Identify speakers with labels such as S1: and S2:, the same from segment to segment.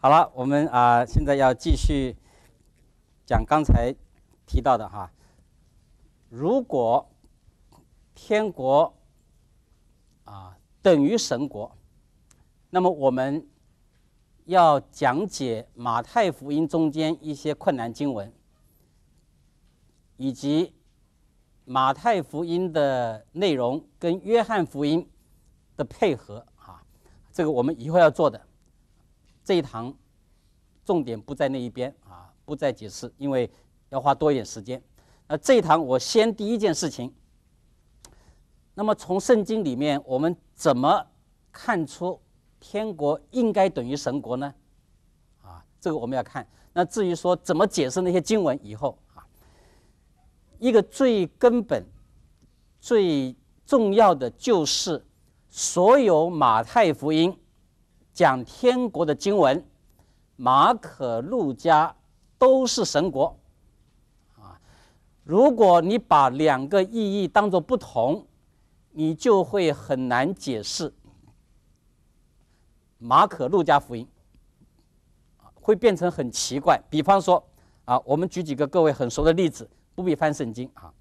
S1: 好了，我们啊，现在要继续讲刚才提到的哈。如果天国啊等于神国，那么我们要讲解马太福音中间一些困难经文，以及马太福音的内容跟约翰福音的配合啊，这个我们以后要做的。这一堂重点不在那一边啊，不再解释，因为要花多一点时间。那这一堂我先第一件事情，那么从圣经里面我们怎么看出天国应该等于神国呢？啊，这个我们要看。那至于说怎么解释那些经文，以后啊，一个最根本、最重要的就是所有马太福音。讲天国的经文，马可、路加都是神国，啊，如果你把两个意义当作不同，你就会很难解释马可、路加福音，会变成很奇怪。比方说，啊，我们举几个各位很熟的例子，不必翻圣经啊。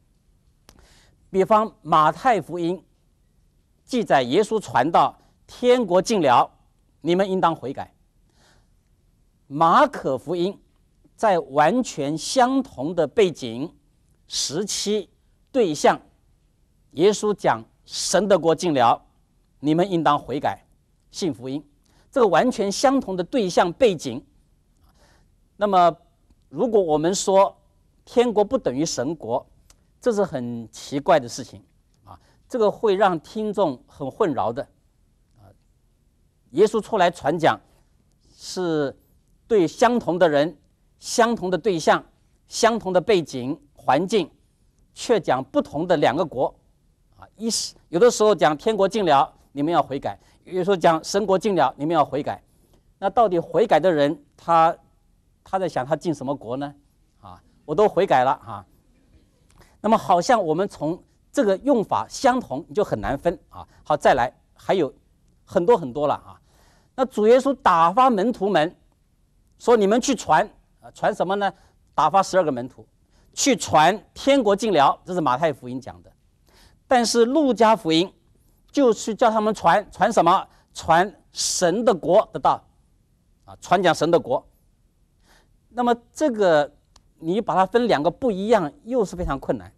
S1: 比方马太福音记载耶稣传道天国尽了。你们应当悔改。马可福音在完全相同的背景、时期、对象，耶稣讲神的国近了，你们应当悔改，信福音。这个完全相同的对象、背景，那么如果我们说天国不等于神国，这是很奇怪的事情啊，这个会让听众很困扰的。耶稣出来传讲，是对相同的人、相同的对象、相同的背景环境，却讲不同的两个国，啊，一是有的时候讲天国尽了，你们要悔改；，有时候讲神国尽了，你们要悔改。那到底悔改的人，他他在想他进什么国呢？啊，我都悔改了啊。那么好像我们从这个用法相同就很难分啊。好，再来还有。很多很多了啊，那主耶稣打发门徒们，说你们去传，啊，传什么呢？打发十二个门徒，去传天国近了，这是马太福音讲的。但是路加福音，就去叫他们传，传什么？传神的国的道，啊，传讲神的国。那么这个你把它分两个不一样，又是非常困难。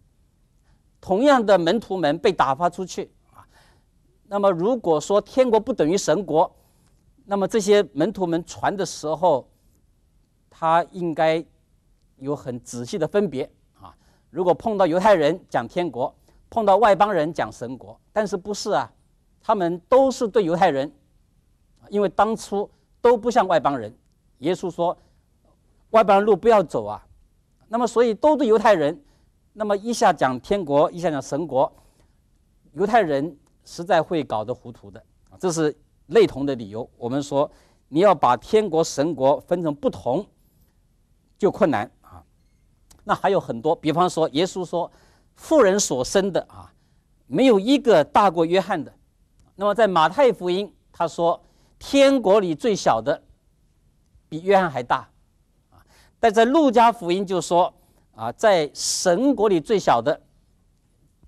S1: 同样的门徒们被打发出去。那么，如果说天国不等于神国，那么这些门徒们传的时候，他应该有很仔细的分别啊。如果碰到犹太人讲天国，碰到外邦人讲神国，但是不是啊？他们都是对犹太人，因为当初都不像外邦人。耶稣说，外邦人路不要走啊。那么，所以都对犹太人。那么一下讲天国，一下讲神国，犹太人。实在会搞得糊涂的这是类同的理由。我们说，你要把天国、神国分成不同，就困难啊。那还有很多，比方说，耶稣说，富人所生的啊，没有一个大过约翰的。那么在马太福音，他说，天国里最小的，比约翰还大啊。但在路加福音就说，啊，在神国里最小的，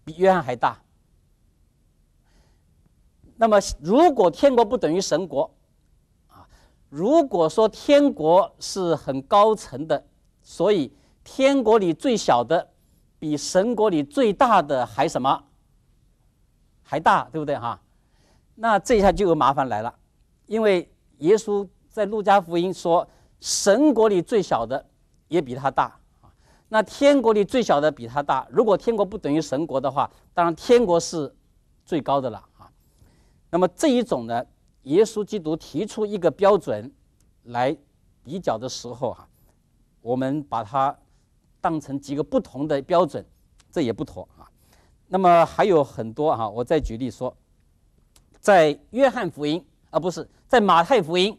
S1: 比约翰还大。那么，如果天国不等于神国，啊，如果说天国是很高层的，所以天国里最小的，比神国里最大的还什么，还大，对不对哈？那这下就有麻烦来了，因为耶稣在路加福音说，神国里最小的也比他大啊，那天国里最小的比他大。如果天国不等于神国的话，当然天国是最高的了。那么这一种呢，耶稣基督提出一个标准来比较的时候啊，我们把它当成几个不同的标准，这也不妥啊。那么还有很多啊，我再举例说，在约翰福音啊，不是在马太福音，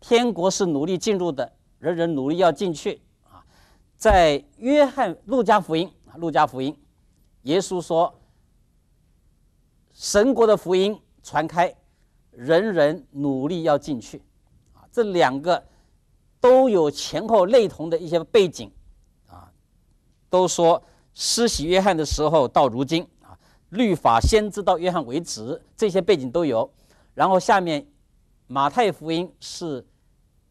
S1: 天国是努力进入的，人人努力要进去啊。在约翰路加福音路加福音，耶稣说。神国的福音传开，人人努力要进去，啊，这两个都有前后类同的一些背景，啊，都说施洗约翰的时候到如今，啊，律法先知到约翰为止，这些背景都有。然后下面，马太福音是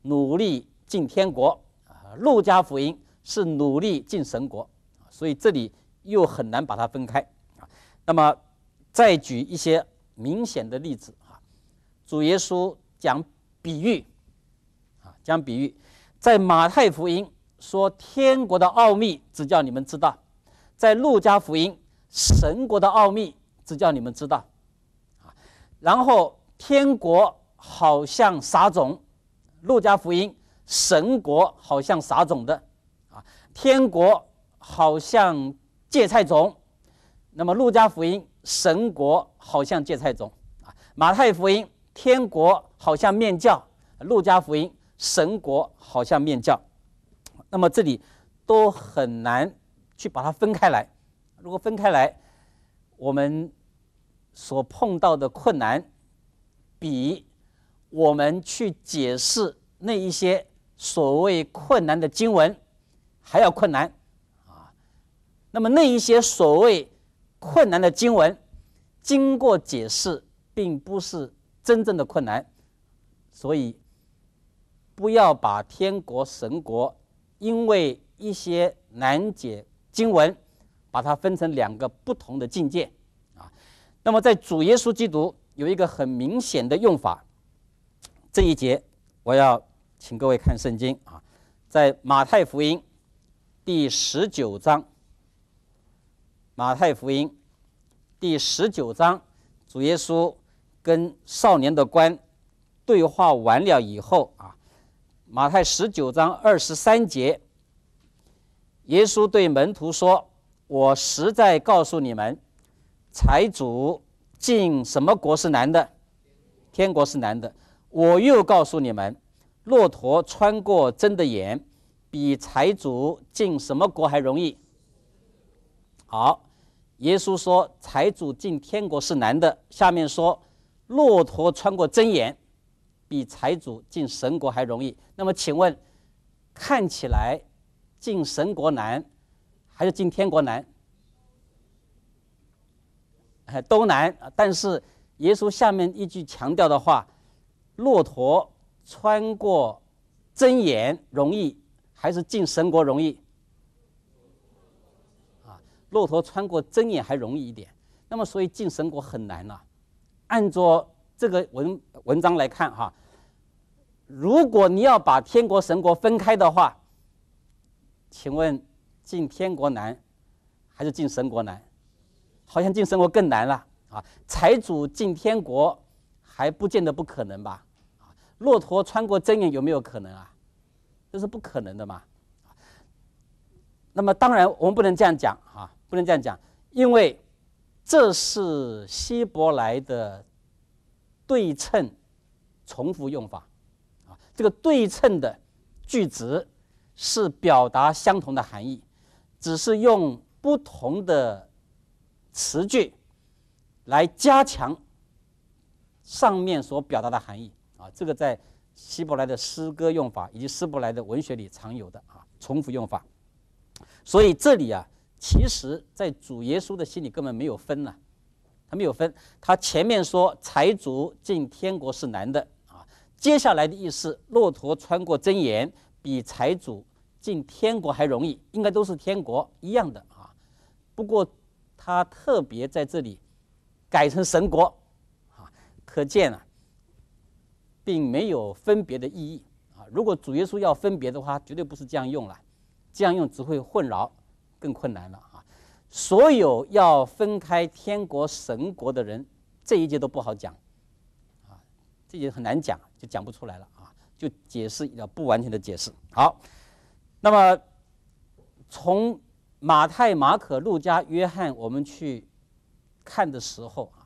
S1: 努力进天国，啊，路加福音是努力进神国，所以这里又很难把它分开，啊，那么。再举一些明显的例子啊，主耶稣讲比喻，啊讲比喻，在马太福音说天国的奥秘只叫你们知道，在路加福音神国的奥秘只叫你们知道，啊，然后天国好像撒种，路加福音神国好像撒种的，啊，天国好像芥菜种，那么路加福音。神国好像芥菜种啊，《马太福音》天国好像面教，路加福音》神国好像面教，那么这里都很难去把它分开来。如果分开来，我们所碰到的困难比我们去解释那一些所谓困难的经文还要困难啊。那么那一些所谓……困难的经文，经过解释，并不是真正的困难，所以不要把天国、神国，因为一些难解经文，把它分成两个不同的境界啊。那么，在主耶稣基督有一个很明显的用法，这一节我要请各位看圣经啊，在马太福音第十九章。马太福音第十九章，主耶稣跟少年的官对话完了以后啊，马太十九章二十三节，耶稣对门徒说：“我实在告诉你们，财主进什么国是难的，天国是难的。我又告诉你们，骆驼穿过针的眼，比财主进什么国还容易。”好。耶稣说：“财主进天国是难的。”下面说：“骆驼穿过针眼，比财主进神国还容易。”那么，请问，看起来进神国难，还是进天国难？都难。但是耶稣下面一句强调的话：“骆驼穿过针眼容易，还是进神国容易？”骆驼穿过针眼还容易一点，那么所以进神国很难了。按照这个文文章来看哈，如果你要把天国、神国分开的话，请问进天国难还是进神国难？好像进神国更难了啊！财主进天国还不见得不可能吧？啊，骆驼穿过针眼有没有可能啊？这是不可能的嘛。那么当然我们不能这样讲哈。不能这样讲，因为这是希伯来的对称重复用法，啊，这个对称的句子是表达相同的含义，只是用不同的词句来加强上面所表达的含义，啊，这个在希伯来的诗歌用法以及希伯来的文学里常有的啊重复用法，所以这里啊。其实，在主耶稣的心里根本没有分呐，他没有分。他前面说财主进天国是难的啊，接下来的意思，骆驼穿过针眼比财主进天国还容易，应该都是天国一样的啊。不过他特别在这里改成神国啊，可见啊，并没有分别的意义啊。如果主耶稣要分别的话，绝对不是这样用了，这样用只会混淆。更困难了啊！所有要分开天国、神国的人，这一节都不好讲，啊，这节很难讲，就讲不出来了啊，就解释要不完全的解释。好，那么从马太、马可、路加、约翰，我们去看的时候啊，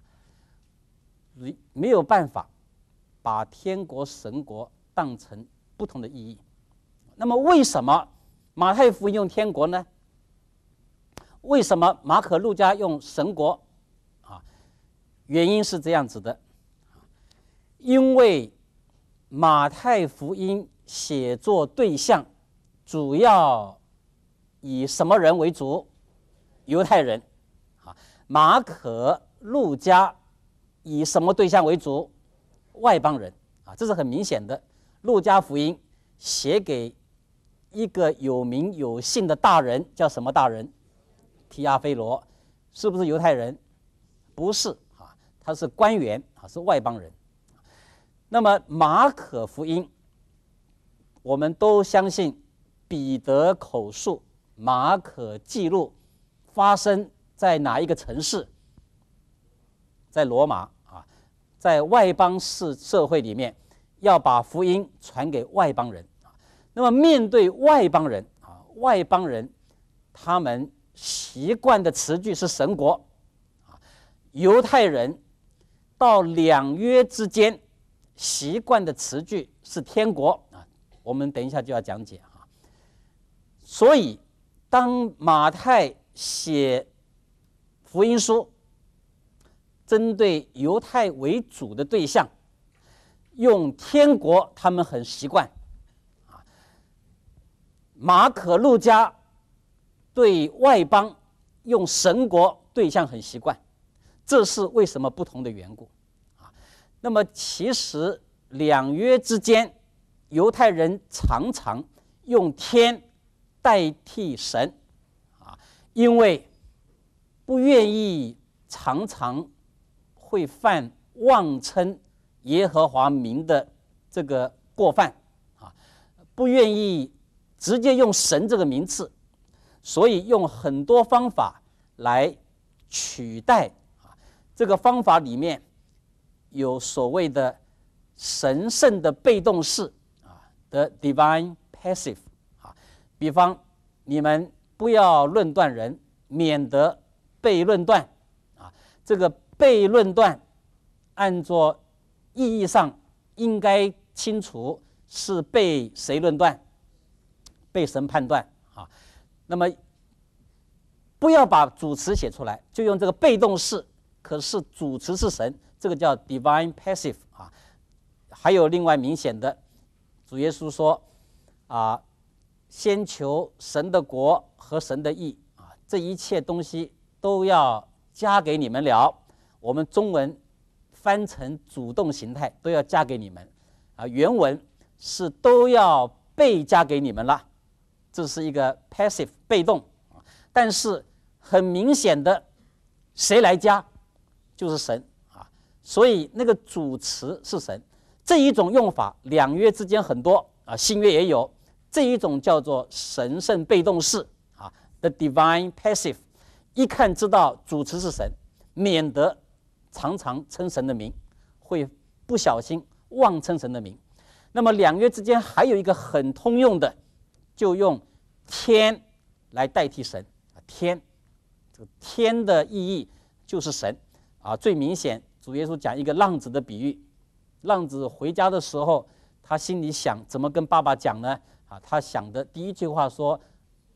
S1: 没有办法把天国、神国当成不同的意义。那么为什么马太福音用天国呢？为什么马可·路加用“神国”啊？原因是这样子的，因为马太福音写作对象主要以什么人为主？犹太人啊。马可·路加以什么对象为主？外邦人啊，这是很明显的。路加福音写给一个有名有姓的大人，叫什么大人？提亚菲罗，是不是犹太人？不是啊，他是官员啊，是外邦人。那么《马可福音》，我们都相信彼得口述，马可记录，发生在哪一个城市？在罗马啊，在外邦式社会里面，要把福音传给外邦人啊。那么面对外邦人啊，外邦人他们。习惯的词句是神国，啊，犹太人到两约之间习惯的词句是天国啊，我们等一下就要讲解啊。所以，当马太写福音书，针对犹太为主的对象，用天国他们很习惯，啊，马可、路加。对外邦用神国对象很习惯，这是为什么不同的缘故啊。那么其实两约之间，犹太人常常用天代替神啊，因为不愿意常常会犯妄称耶和华名的这个过犯啊，不愿意直接用神这个名次。所以用很多方法来取代啊，这个方法里面有所谓的神圣的被动式啊，the divine passive 啊。比方，你们不要论断人，免得被论断啊。这个被论断，按作意义上应该清楚是被谁论断，被神判断啊。那么，不要把主词写出来，就用这个被动式。可是主词是神，这个叫 divine passive 啊。还有另外明显的，主耶稣说，啊，先求神的国和神的意啊，这一切东西都要加给你们了。我们中文翻成主动形态，都要加给你们啊。原文是都要被加给你们了。这是一个 passive 被动，但是很明显的谁来加就是神啊，所以那个主词是神这一种用法，两约之间很多啊，新约也有这一种叫做神圣被动式啊，the divine passive，一看知道主词是神，免得常常称神的名会不小心妄称神的名。那么两约之间还有一个很通用的。就用天来代替神啊，天这个天的意义就是神啊。最明显，主耶稣讲一个浪子的比喻，浪子回家的时候，他心里想怎么跟爸爸讲呢？啊，他想的第一句话说：“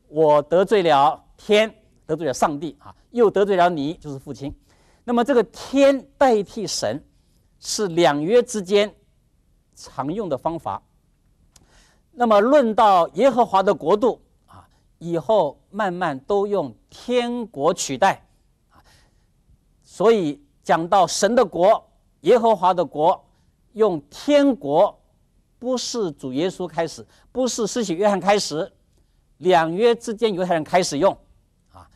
S1: 我得罪了天，得罪了上帝啊，又得罪了你，就是父亲。”那么这个天代替神，是两约之间常用的方法。那么论到耶和华的国度啊，以后慢慢都用天国取代啊。所以讲到神的国、耶和华的国，用天国不是主耶稣开始，不是施洗约翰开始，两约之间犹太人开始用啊。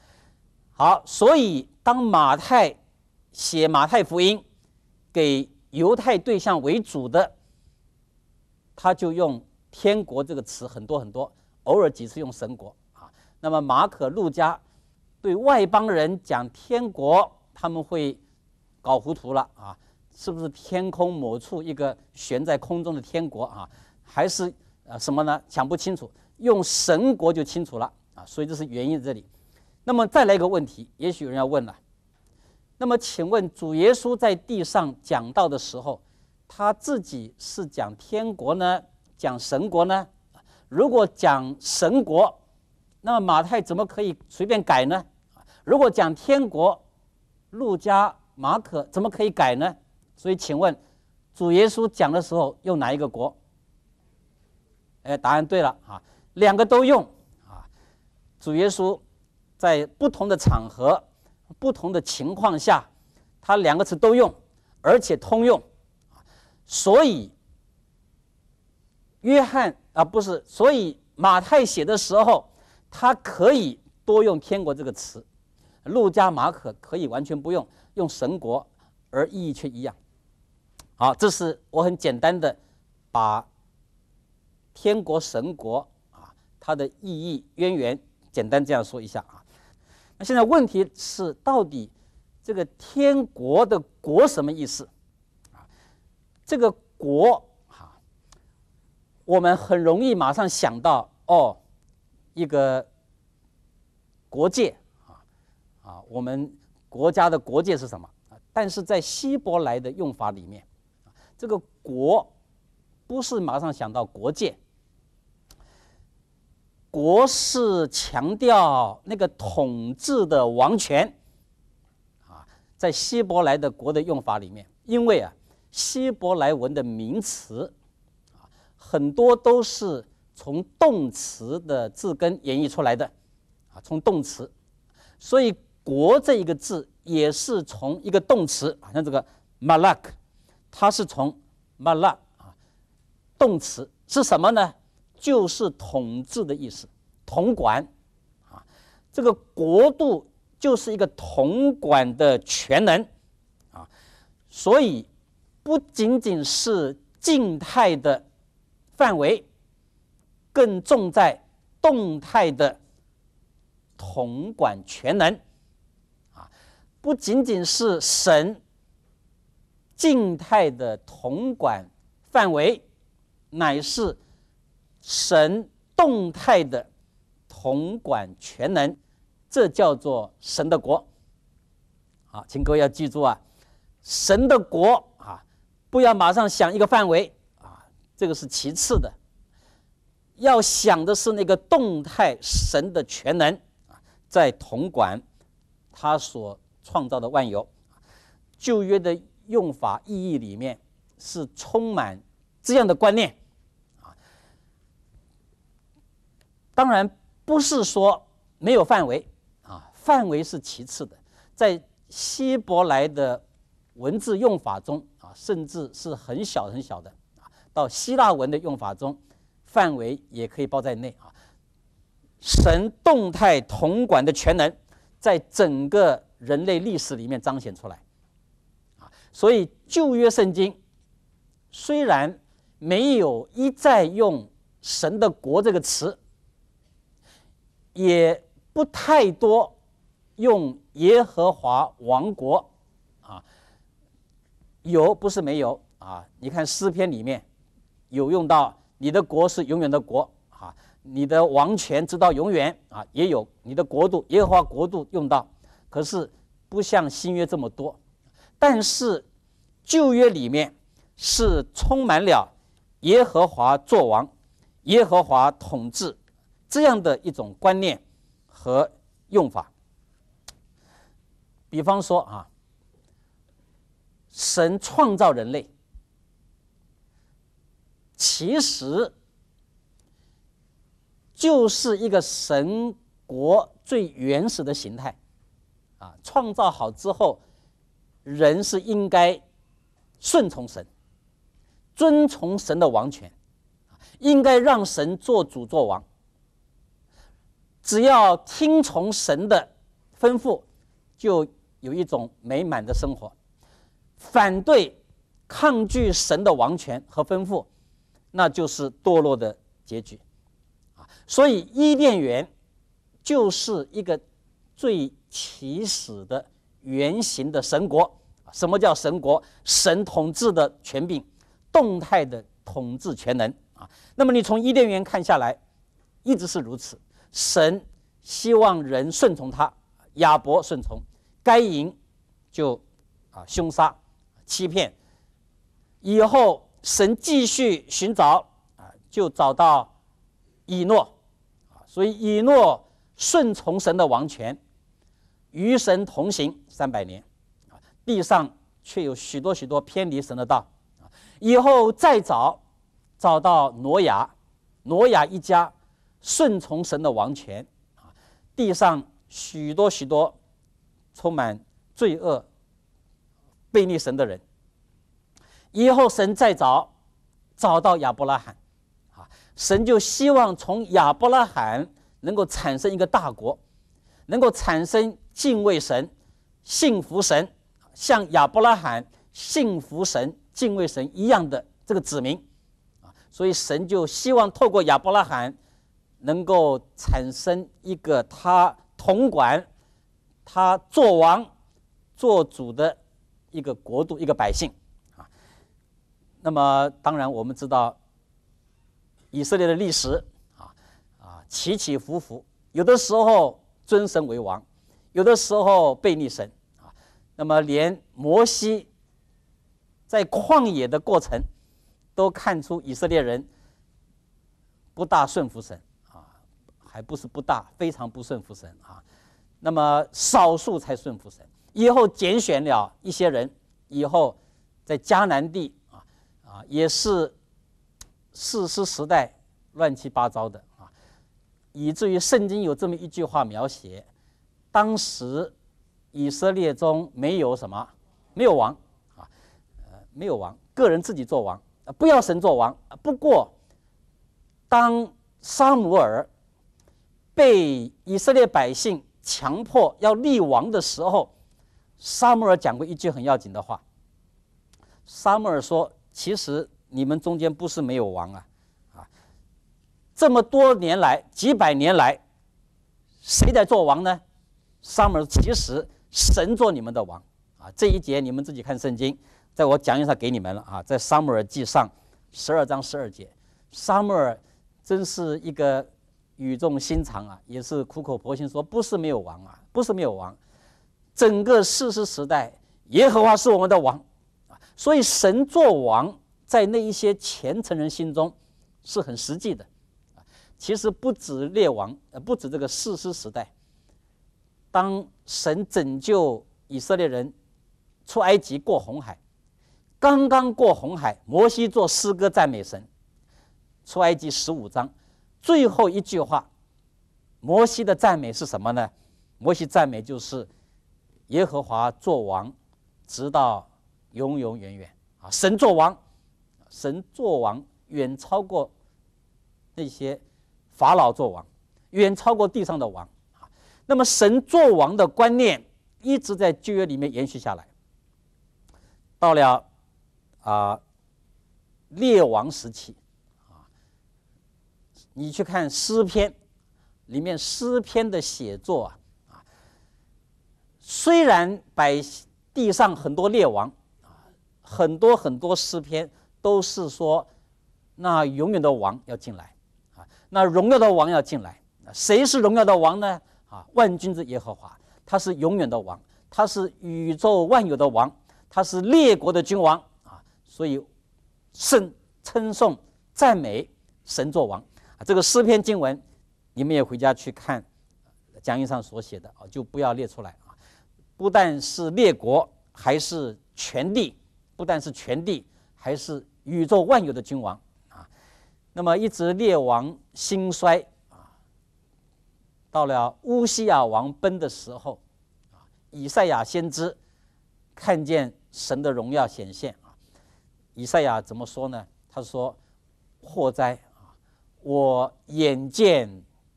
S1: 好，所以当马太写马太福音给犹太对象为主的，他就用。天国这个词很多很多，偶尔几次用神国啊。那么马可、路加对外邦人讲天国，他们会搞糊涂了啊，是不是天空某处一个悬在空中的天国啊？还是呃什么呢？讲不清楚，用神国就清楚了啊。所以这是原因这里。那么再来一个问题，也许有人要问了，那么请问主耶稣在地上讲道的时候，他自己是讲天国呢？讲神国呢？如果讲神国，那么马太怎么可以随便改呢？如果讲天国，路加、马可怎么可以改呢？所以，请问，主耶稣讲的时候用哪一个国？哎，答案对了啊，两个都用啊。主耶稣在不同的场合、不同的情况下，他两个词都用，而且通用所以。约翰啊，不是，所以马太写的时候，他可以多用“天国”这个词，路加、马可可以完全不用，用“神国”，而意义却一样。好，这是我很简单的把“天国”“神国”啊它的意义渊源简单这样说一下啊。那现在问题是，到底这个“天国”的“国”什么意思？啊，这个“国”。我们很容易马上想到，哦，一个国界啊，啊，我们国家的国界是什么？啊，但是在希伯来的用法里面，这个“国”不是马上想到国界，国是强调那个统治的王权啊，在希伯来的“国”的用法里面，因为啊，希伯来文的名词。很多都是从动词的字根演绎出来的，啊，从动词，所以“国”这一个字也是从一个动词，好像这个 “malak”，它是从 “malak” 啊，动词是什么呢？就是统治的意思，统管，啊，这个国度就是一个统管的全能，啊，所以不仅仅是静态的。范围更重在动态的统管全能啊，不仅仅是神静态的统管范围，乃是神动态的统管全能，这叫做神的国。好，请各位要记住啊，神的国啊，不要马上想一个范围。这个是其次的，要想的是那个动态神的全能啊，在统管他所创造的万有，旧约的用法意义里面是充满这样的观念啊。当然不是说没有范围啊，范围是其次的，在希伯来的文字用法中啊，甚至是很小很小的。到希腊文的用法中，范围也可以包在内啊。神动态统管的全能，在整个人类历史里面彰显出来啊。所以旧约圣经虽然没有一再用“神的国”这个词，也不太多用“耶和华王国”啊。有不是没有啊？你看诗篇里面。有用到你的国是永远的国啊，你的王权直到永远啊，也有你的国度，耶和华国度用到，可是不像新约这么多，但是旧约里面是充满了耶和华作王、耶和华统治这样的一种观念和用法。比方说啊，神创造人类。其实就是一个神国最原始的形态，啊，创造好之后，人是应该顺从神，遵从神的王权，应该让神做主做王。只要听从神的吩咐，就有一种美满的生活。反对、抗拒神的王权和吩咐。那就是堕落的结局，啊，所以伊甸园就是一个最起始的原型的神国。什么叫神国？神统治的权柄，动态的统治全能啊。那么你从伊甸园看下来，一直是如此。神希望人顺从他，亚伯顺从，该隐就啊凶杀、欺骗，以后。神继续寻找啊，就找到以诺啊，所以以诺顺从神的王权，与神同行三百年啊，地上却有许多许多偏离神的道啊。以后再找，找到挪亚，挪亚一家顺从神的王权啊，地上许多许多充满罪恶背逆神的人。以后神再找，找到亚伯拉罕，啊，神就希望从亚伯拉罕能够产生一个大国，能够产生敬畏神、信服神、像亚伯拉罕信服神、敬畏神一样的这个子民，啊，所以神就希望透过亚伯拉罕能够产生一个他统管、他做王、做主的一个国度、一个百姓。那么，当然我们知道以色列的历史啊啊起起伏伏，有的时候尊神为王，有的时候背逆神啊。那么，连摩西在旷野的过程都看出以色列人不大顺服神啊，还不是不大，非常不顺服神啊。那么，少数才顺服神，以后拣选了一些人，以后在迦南地。啊，也是史诗时代乱七八糟的啊，以至于圣经有这么一句话描写，当时以色列中没有什么没有王啊，呃，没有王，个人自己做王，不要神做王。不过当沙姆尔被以色列百姓强迫要立王的时候，沙姆尔讲过一句很要紧的话。沙姆尔说。其实你们中间不是没有王啊，啊，这么多年来，几百年来，谁在做王呢？撒母其实神做你们的王啊，这一节你们自己看圣经，在我讲义上给你们了啊，在撒母耳记上十二章十二节，撒母耳真是一个语重心长啊，也是苦口婆心说，不是没有王啊，不是没有王，整个世世时代，耶和华是我们的王。所以神作王，在那一些虔诚人心中，是很实际的。其实不止列王，呃，不止这个史诗时代。当神拯救以色列人出埃及过红海，刚刚过红海，摩西作诗歌赞美神，《出埃及》十五章最后一句话，摩西的赞美是什么呢？摩西赞美就是耶和华作王，直到。永永远远啊！神作王，神作王远超过那些法老作王，远超过地上的王啊！那么神作王的观念一直在旧约里面延续下来。到了啊列王时期啊，你去看诗篇里面诗篇的写作啊虽然百地上很多列王。很多很多诗篇都是说，那永远的王要进来，啊，那荣耀的王要进来。谁是荣耀的王呢？啊，万军之耶和华，他是永远的王，他是宇宙万有的王，他是列国的君王啊。所以，圣称颂赞美神作王。啊。这个诗篇经文，你们也回家去看，讲义上所写的啊，就不要列出来啊。不但是列国，还是全地。不但是全地，还是宇宙万有的君王啊！那么一直列王兴衰啊，到了乌西亚王崩的时候啊，以赛亚先知看见神的荣耀显现啊，以赛亚怎么说呢？他说：“祸灾啊！我眼见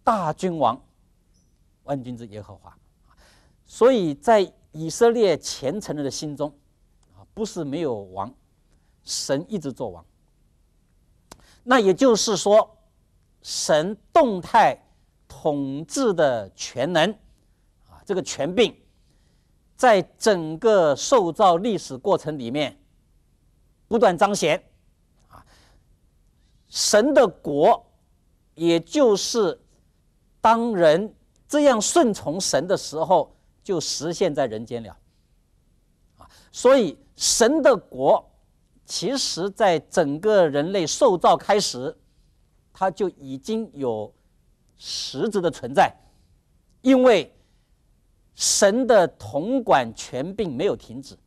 S1: 大君王万军之耶和华。”所以在以色列虔诚的心中。不是没有王，神一直做王。那也就是说，神动态统治的全能，啊，这个权柄，在整个受造历史过程里面，不断彰显，啊，神的国，也就是当人这样顺从神的时候，就实现在人间了，啊，所以。神的国，其实在整个人类受造开始，它就已经有实质的存在，因为神的统管权并没有停止，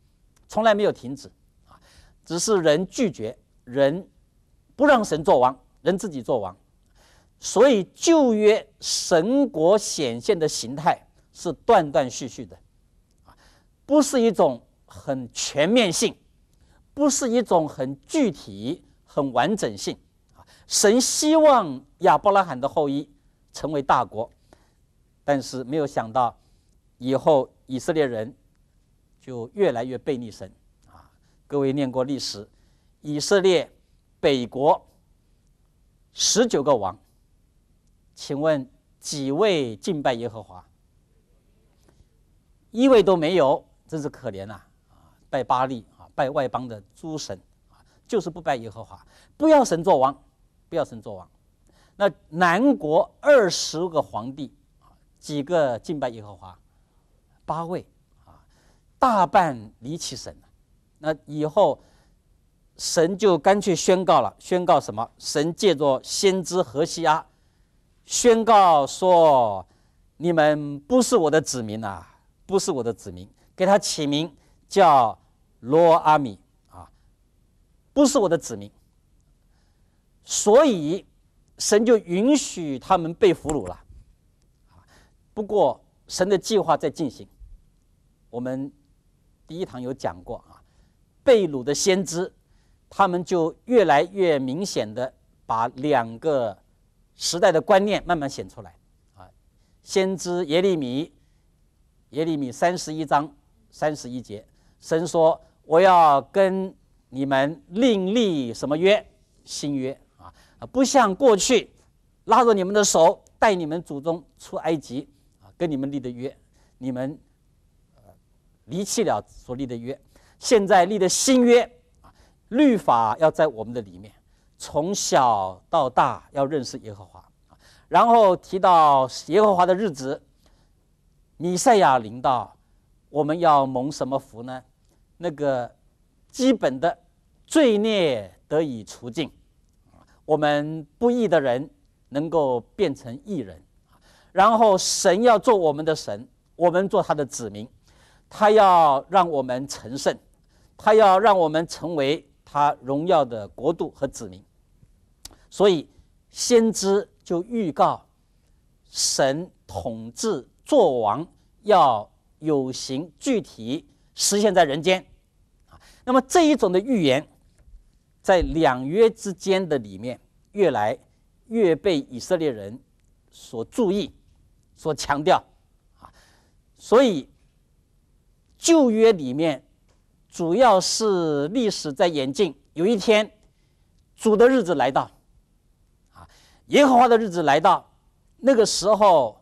S1: 从来没有停止啊，只是人拒绝，人不让神做王，人自己做王，所以旧约神国显现的形态是断断续续的，啊，不是一种。很全面性，不是一种很具体、很完整性啊。神希望亚伯拉罕的后裔成为大国，但是没有想到，以后以色列人就越来越背逆神啊。各位念过历史，以色列北国十九个王，请问几位敬拜耶和华？一位都没有，真是可怜呐。拜巴力啊，拜外邦的诸神啊，就是不拜耶和华，不要神做王，不要神做王。那南国二十个皇帝啊，几个敬拜耶和华，八位啊，大半离弃神了。那以后，神就干脆宣告了，宣告什么？神借着先知何西阿宣告说：“你们不是我的子民啊，不是我的子民。”给他起名。叫罗阿米啊，不是我的子民，所以神就允许他们被俘虏了，啊，不过神的计划在进行，我们第一堂有讲过啊，被掳的先知，他们就越来越明显的把两个时代的观念慢慢显出来啊，先知耶利米，耶利米三十一章三十一节。神说：“我要跟你们另立什么约？新约啊！不像过去拉着你们的手，带你们祖宗出埃及啊，跟你们立的约，你们离弃了所立的约，现在立的新约啊，律法要在我们的里面，从小到大要认识耶和华。然后提到耶和华的日子，弥赛亚临到，我们要蒙什么福呢？”那个基本的罪孽得以除尽，我们不义的人能够变成义人，然后神要做我们的神，我们做他的子民，他要让我们成圣，他要让我们成为他荣耀的国度和子民，所以先知就预告，神统治做王要有形具体。实现，在人间，啊，那么这一种的预言，在两约之间的里面，越来越被以色列人所注意、所强调，啊，所以旧约里面主要是历史在演进，有一天主的日子来到，啊，耶和华的日子来到，那个时候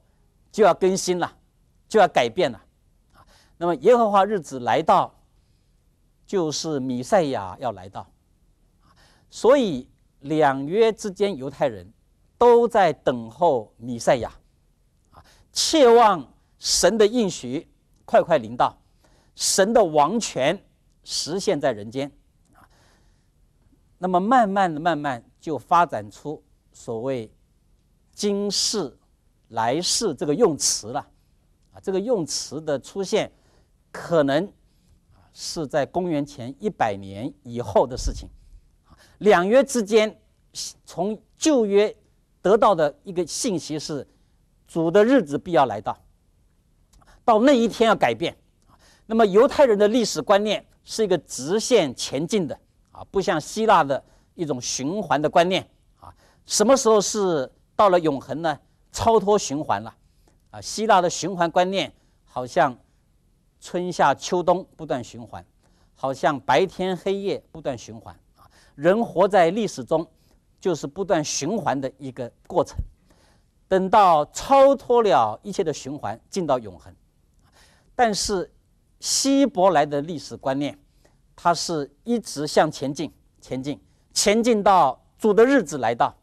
S1: 就要更新了，就要改变了。那么耶和华日子来到，就是弥赛亚要来到，啊，所以两约之间犹太人都在等候弥赛亚，啊，切望神的应许快快临到，神的王权实现在人间，啊，那么慢慢的、慢慢就发展出所谓今世、来世这个用词了，啊，这个用词的出现。可能，是在公元前一百年以后的事情。两约之间，从旧约得到的一个信息是，主的日子必要来到，到那一天要改变。那么犹太人的历史观念是一个直线前进的，啊，不像希腊的一种循环的观念。啊，什么时候是到了永恒呢？超脱循环了。啊，希腊的循环观念好像。春夏秋冬不断循环，好像白天黑夜不断循环啊！人活在历史中，就是不断循环的一个过程。等到超脱了一切的循环，进到永恒。但是，希伯来的历史观念，它是一直向前进、前进、前进，到主的日子来到，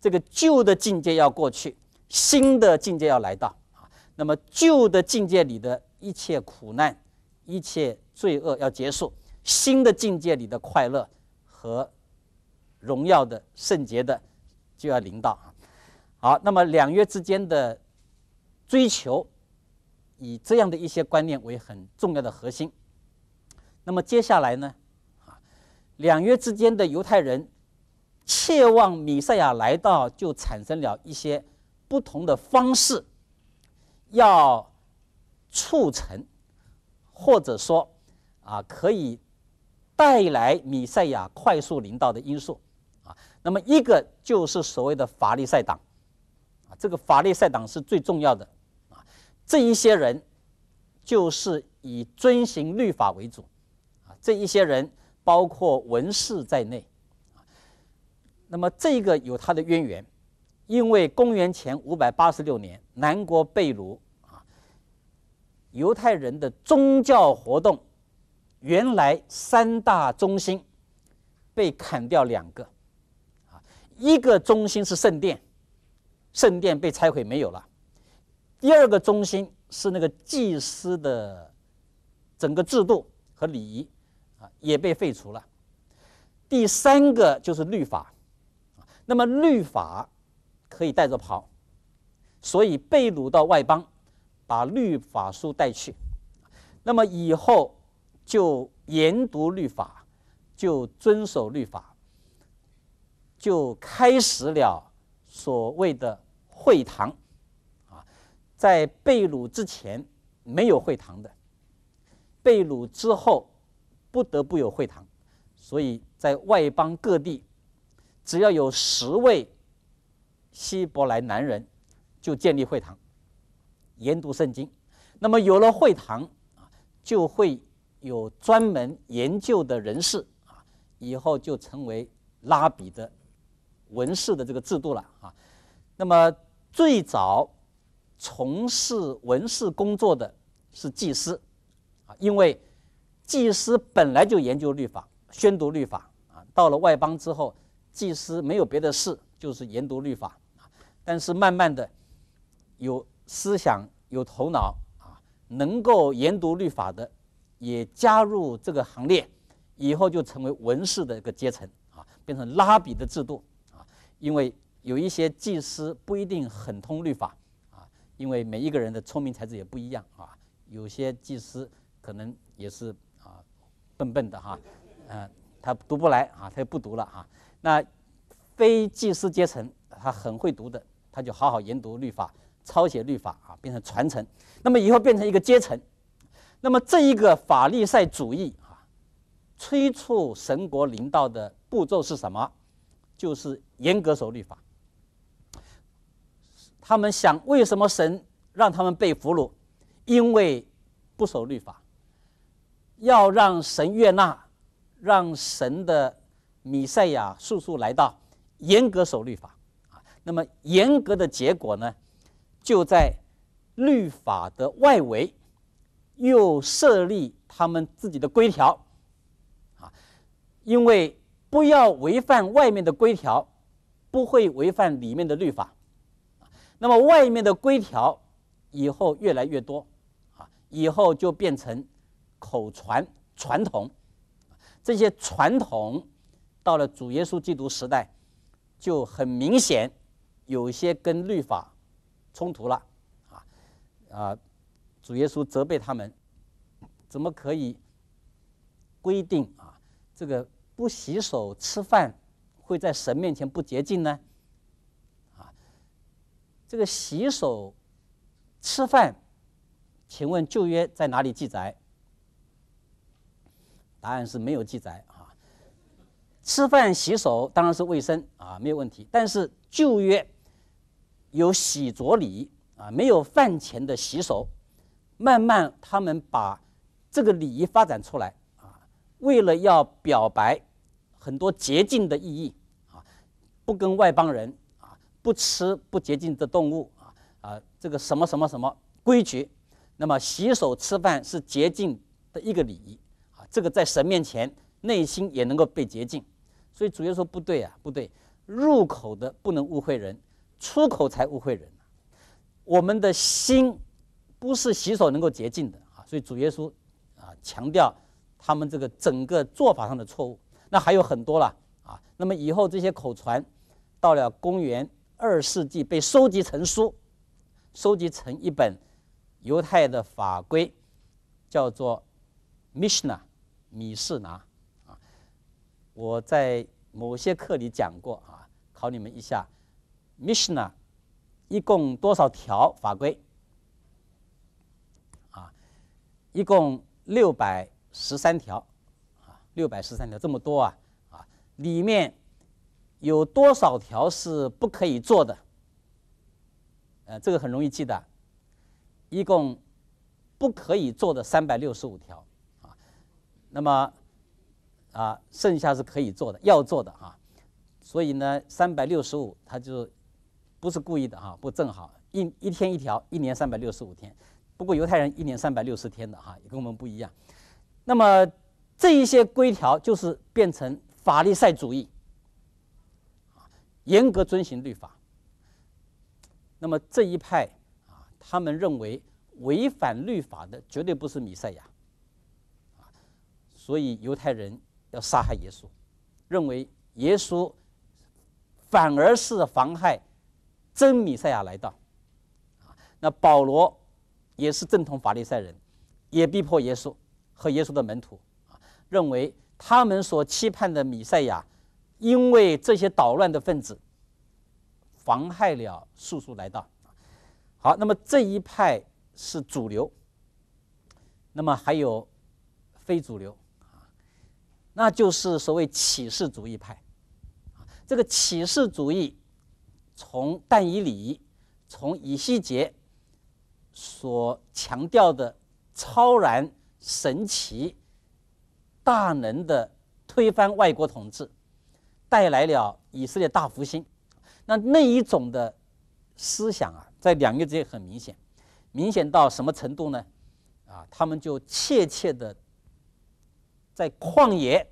S1: 这个旧的境界要过去，新的境界要来到啊！那么，旧的境界里的。一切苦难、一切罪恶要结束，新的境界里的快乐和荣耀的圣洁的就要临到。好，那么两约之间的追求，以这样的一些观念为很重要的核心。那么接下来呢？啊，两约之间的犹太人切望弥赛亚来到，就产生了一些不同的方式要。促成，或者说，啊，可以带来米塞亚快速领导的因素，啊，那么一个就是所谓的法利赛党，啊，这个法利赛党是最重要的，啊，这一些人就是以遵循律法为主，啊，这一些人包括文士在内，啊，那么这个有它的渊源，因为公元前五百八十六年，南国被掳。犹太人的宗教活动，原来三大中心被砍掉两个，啊，一个中心是圣殿，圣殿被拆毁没有了；第二个中心是那个祭司的整个制度和礼仪，啊，也被废除了；第三个就是律法，啊，那么律法可以带着跑，所以被掳到外邦。把律法书带去，那么以后就研读律法，就遵守律法，就开始了所谓的会堂。啊，在被掳之前没有会堂的，被掳之后不得不有会堂，所以在外邦各地，只要有十位希伯来男人，就建立会堂。研读圣经，那么有了会堂啊，就会有专门研究的人士啊，以后就成为拉比的文士的这个制度了啊。那么最早从事文士工作的，是祭司啊，因为祭司本来就研究律法、宣读律法啊。到了外邦之后，祭司没有别的事，就是研读律法啊。但是慢慢的有。思想有头脑啊，能够研读律法的，也加入这个行列，以后就成为文士的一个阶层啊，变成拉比的制度啊。因为有一些祭司不一定很通律法啊，因为每一个人的聪明才智也不一样啊。有些祭司可能也是啊，笨笨的哈，嗯，他读不来啊，他就不读了哈。那非祭司阶层，他很会读的，他就好好研读律法。抄写律法啊，变成传承，那么以后变成一个阶层，那么这一个法利赛主义啊，催促神国领导的步骤是什么？就是严格守律法。他们想，为什么神让他们被俘虏？因为不守律法。要让神悦纳，让神的米赛亚速速来到，严格守律法啊。那么严格的结果呢？就在律法的外围，又设立他们自己的规条，啊，因为不要违反外面的规条，不会违反里面的律法，那么外面的规条以后越来越多，啊，以后就变成口传传统，这些传统到了主耶稣基督时代，就很明显，有些跟律法。冲突了，啊，啊，主耶稣责备他们，怎么可以规定啊？这个不洗手吃饭会在神面前不洁净呢？啊，这个洗手吃饭，请问旧约在哪里记载？答案是没有记载啊。吃饭洗手当然是卫生啊，没有问题。但是旧约。有洗濯礼啊，没有饭前的洗手，慢慢他们把这个礼仪发展出来啊。为了要表白，很多洁净的意义啊，不跟外邦人啊，不吃不洁净的动物啊啊，这个什么什么什么规矩。那么洗手吃饭是洁净的一个礼仪啊，这个在神面前内心也能够被洁净。所以主耶稣不对啊，不对，入口的不能误会人。出口才误会人，我们的心不是洗手能够洁净的啊！所以主耶稣啊强调他们这个整个做法上的错误，那还有很多了啊！那么以后这些口传到了公元二世纪被收集成书，收集成一本犹太的法规，叫做《Mishnah 米士拿啊！我在某些课里讲过啊，考你们一下。Mission 呢？一共多少条法规？啊，一共六百十三条，啊，六百十三条这么多啊，啊，里面有多少条是不可以做的？呃，这个很容易记的，一共不可以做的三百六十五条，啊，那么啊，剩下是可以做的，要做的啊，所以呢，三百六十五，它就不是故意的哈，不正好一一天一条，一年三百六十五天。不过犹太人一年三百六十天的哈，也跟我们不一样。那么这一些规条就是变成法利赛主义，严格遵循律法。那么这一派啊，他们认为违反律法的绝对不是弥赛亚，所以犹太人要杀害耶稣，认为耶稣反而是妨害。真米赛亚来到，啊，那保罗也是正统法利赛人，也逼迫耶稣和耶稣的门徒，啊，认为他们所期盼的米赛亚，因为这些捣乱的分子妨害了速速来到。好，那么这一派是主流，那么还有非主流，啊，那就是所谓启示主义派，啊，这个启示主义。从但以理，从以西结所强调的超然、神奇、大能的推翻外国统治，带来了以色列大复兴。那那一种的思想啊，在两月之间很明显，明显到什么程度呢？啊，他们就怯怯的在旷野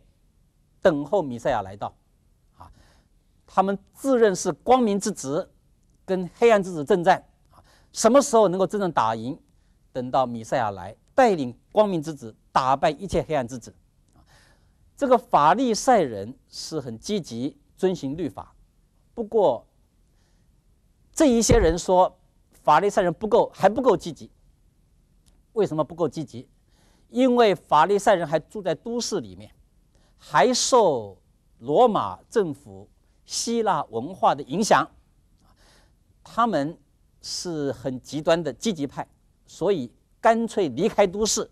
S1: 等候弥赛亚来到。他们自认是光明之子，跟黑暗之子正在啊，什么时候能够真正打赢？等到米赛亚来带领光明之子打败一切黑暗之子这个法利赛人是很积极，遵循律法。不过，这一些人说法利赛人不够，还不够积极。为什么不够积极？因为法利赛人还住在都市里面，还受罗马政府。希腊文化的影响，啊，他们是很极端的积极派，所以干脆离开都市，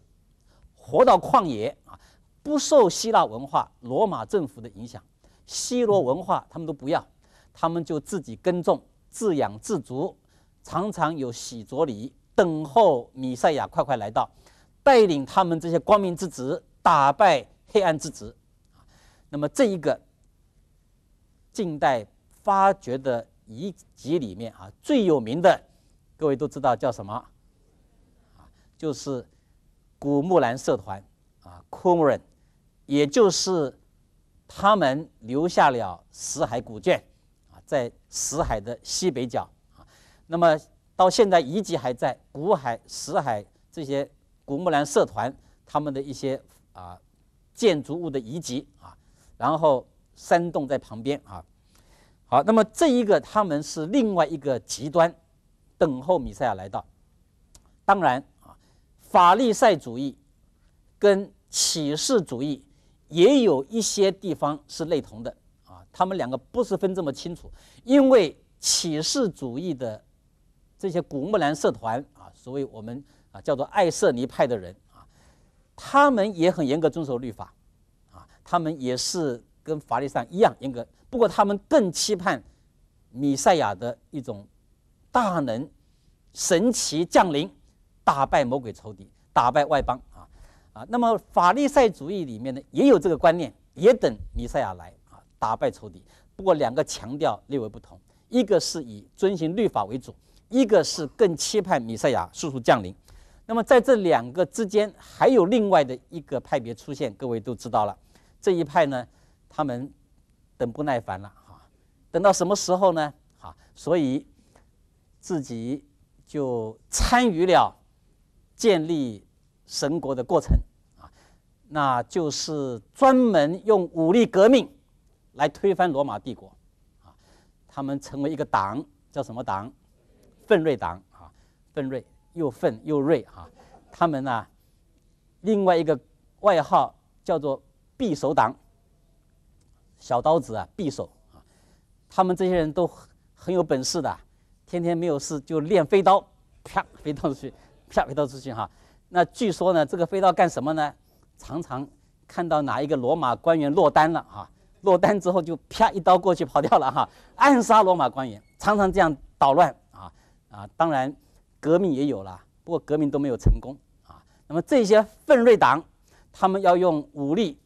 S1: 活到旷野啊，不受希腊文化、罗马政府的影响，希罗文化他们都不要，他们就自己耕种，自养自足，常常有喜着礼等候米塞亚快快来到，带领他们这些光明之子打败黑暗之子，啊，那么这一个。近代发掘的遗迹里面啊，最有名的，各位都知道叫什么？啊，就是古木兰社团啊，昆人，也就是他们留下了死海古卷啊，在死海的西北角啊。那么到现在遗迹还在，古海、死海这些古木兰社团他们的一些啊建筑物的遗迹啊，然后。山洞在旁边啊，好，那么这一个他们是另外一个极端，等候弥赛亚来到。当然啊，法利赛主义跟启示主义也有一些地方是类同的啊，他们两个不是分这么清楚，因为启示主义的这些古木兰社团啊，所谓我们啊叫做爱色尼派的人啊，他们也很严格遵守律法啊，他们也是。跟法律上一样严格，不过他们更期盼米赛亚的一种大能神奇降临，打败魔鬼仇敌，打败外邦啊啊！那么法利赛主义里面呢，也有这个观念，也等米赛亚来啊，打败仇敌。不过两个强调略微不同，一个是以遵循律法为主，一个是更期盼米赛亚速速降临。那么在这两个之间，还有另外的一个派别出现，各位都知道了，这一派呢。他们等不耐烦了啊，等到什么时候呢？啊，所以自己就参与了建立神国的过程啊，那就是专门用武力革命来推翻罗马帝国啊。他们成为一个党，叫什么党？愤锐党啊，愤锐又愤又锐啊。他们呢，另外一个外号叫做匕首党。小刀子啊，匕首啊，他们这些人都很有本事的，天天没有事就练飞刀，啪，飞刀出去，啪，飞刀出去哈。那据说呢，这个飞刀干什么呢？常常看到哪一个罗马官员落单了啊，落单之后就啪一刀过去跑掉了哈，暗杀罗马官员，常常这样捣乱啊啊。当然，革命也有了，不过革命都没有成功啊。那么这些奋锐党，他们要用武力。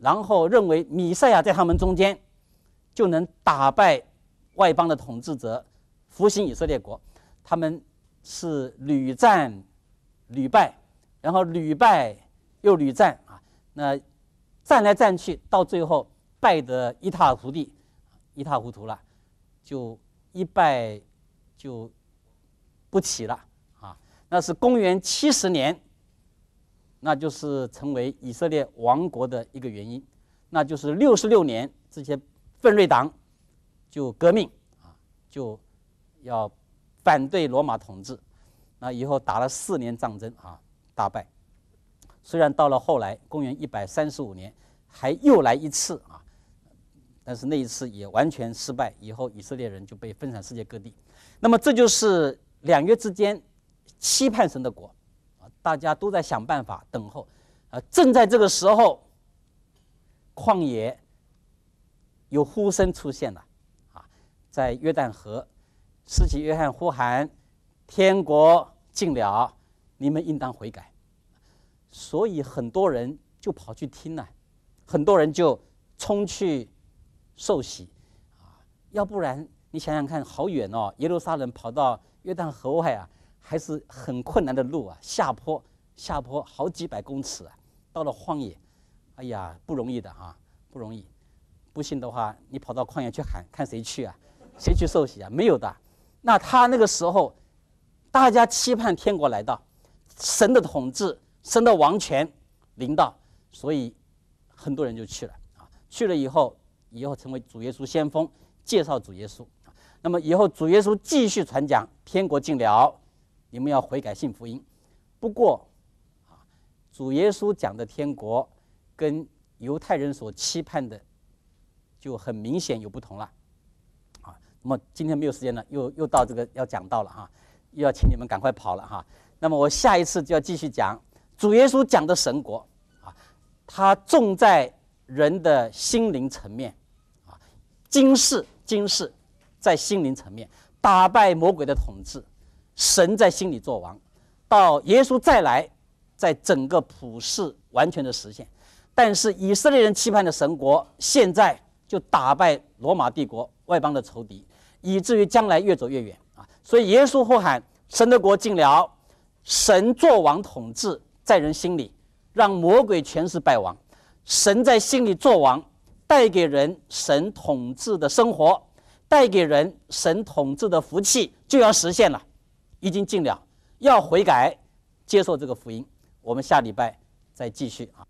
S1: 然后认为米赛亚在他们中间，就能打败外邦的统治者，复兴以色列国。他们是屡战屡败，然后屡败又屡战啊，那战来战去，到最后败得一塌糊涂，一塌糊涂了，就一败就不起了啊。那是公元七十年。那就是成为以色列王国的一个原因，那就是六十六年，这些奋锐党就革命啊，就要反对罗马统治，那以后打了四年战争啊，大败。虽然到了后来，公元一百三十五年还又来一次啊，但是那一次也完全失败。以后以色列人就被分散世界各地。那么这就是两约之间期盼神的国。大家都在想办法等候，啊，正在这个时候，旷野有呼声出现了，啊，在约旦河，司祭约翰呼喊：“天国近了，你们应当悔改。”所以很多人就跑去听了，很多人就冲去受洗，啊，要不然你想想看，好远哦，耶路撒冷跑到约旦河外啊。还是很困难的路啊，下坡下坡好几百公尺啊，到了荒野，哎呀，不容易的啊，不容易。不信的话，你跑到旷野去喊，看谁去啊，谁去受洗啊？没有的。那他那个时候，大家期盼天国来到，神的统治，神的王权临到，所以很多人就去了啊。去了以后，以后成为主耶稣先锋，介绍主耶稣啊。那么以后主耶稣继续传讲天国敬了。你们要悔改，信福音。不过，啊，主耶稣讲的天国，跟犹太人所期盼的，就很明显有不同了。啊，那么今天没有时间了，又又到这个要讲到了哈，又要请你们赶快跑了哈。那么我下一次就要继续讲主耶稣讲的神国，啊，他重在人的心灵层面，啊，今世今世在心灵层面打败魔鬼的统治。神在心里做王，到耶稣再来，在整个普世完全的实现。但是以色列人期盼的神国，现在就打败罗马帝国外邦的仇敌，以至于将来越走越远啊！所以耶稣呼喊：“神的国进了，神作王统治在人心里，让魔鬼权势败亡。神在心里作王，带给人神统治的生活，带给人神统治的福气，就要实现了。”已经尽了，要悔改，接受这个福音。我们下礼拜再继续啊。